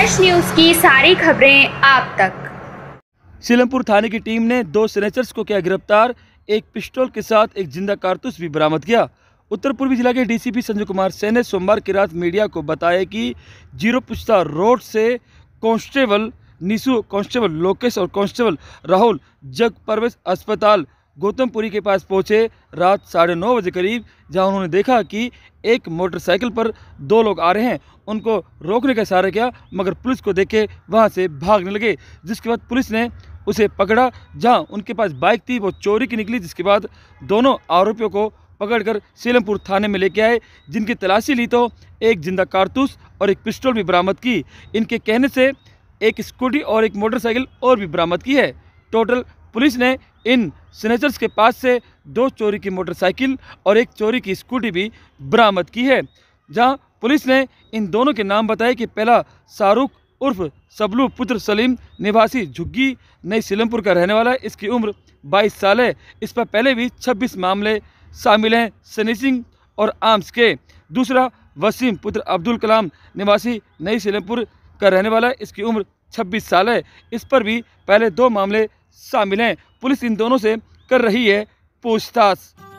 उत्कर्ष news की सारी खबरें आप तक सीलमपुर थाने की टीम ने दो सिनेचर्स को किया गिरफ्तार एक पिस्टल के साथ एक जिंदा कारतूस भी बरामद किया उत्तर पूर्वी जिला के डीसीपी संजय कुमार सेन ने सोमवार की रात मीडिया को बताया कि जीरो पुश्ता रोड से कांस्टेबल निशु कांस्टेबल लोकेश और कांस्टेबल राहुल जग परवेश अस्पताल गौतमपुरी के पास पहुंचे रात साढ़े नौ बजे करीब जहां उन्होंने देखा कि एक मोटरसाइकिल पर दो लोग आ रहे हैं उनको रोकने का इशारा किया मगर पुलिस को देख के वहाँ से भागने लगे जिसके बाद पुलिस ने उसे पकड़ा जहां उनके पास बाइक थी वो चोरी की निकली जिसके बाद दोनों आरोपियों को पकड़कर सीलमपुर थाने में लेके आए जिनकी तलाशी ली तो एक जिंदा कारतूस और एक पिस्टल भी बरामद की इनके कहने से एक स्कूटी और एक मोटरसाइकिल और भी बरामद की है टोटल पुलिस ने इन स्नेचर्स के पास से दो चोरी की मोटरसाइकिल और एक चोरी की स्कूटी भी बरामद की है जहां पुलिस ने इन दोनों के नाम बताए कि पहला शाहरुख उर्फ सबलू पुत्र सलीम निवासी झुग्गी नई सीलमपुर का रहने वाला है इसकी उम्र 22 साल है इस पर पहले भी 26 मामले शामिल हैं सनीसिंग और आर्म्स के दूसरा वसीम पुत्र अब्दुल कलाम निवासी नई सिलमपुर का रहने वाला है इसकी उम्र छब्बीस साल है इस पर भी पहले दो मामले शामिल हैं पुलिस इन दोनों से कर रही है पूछताछ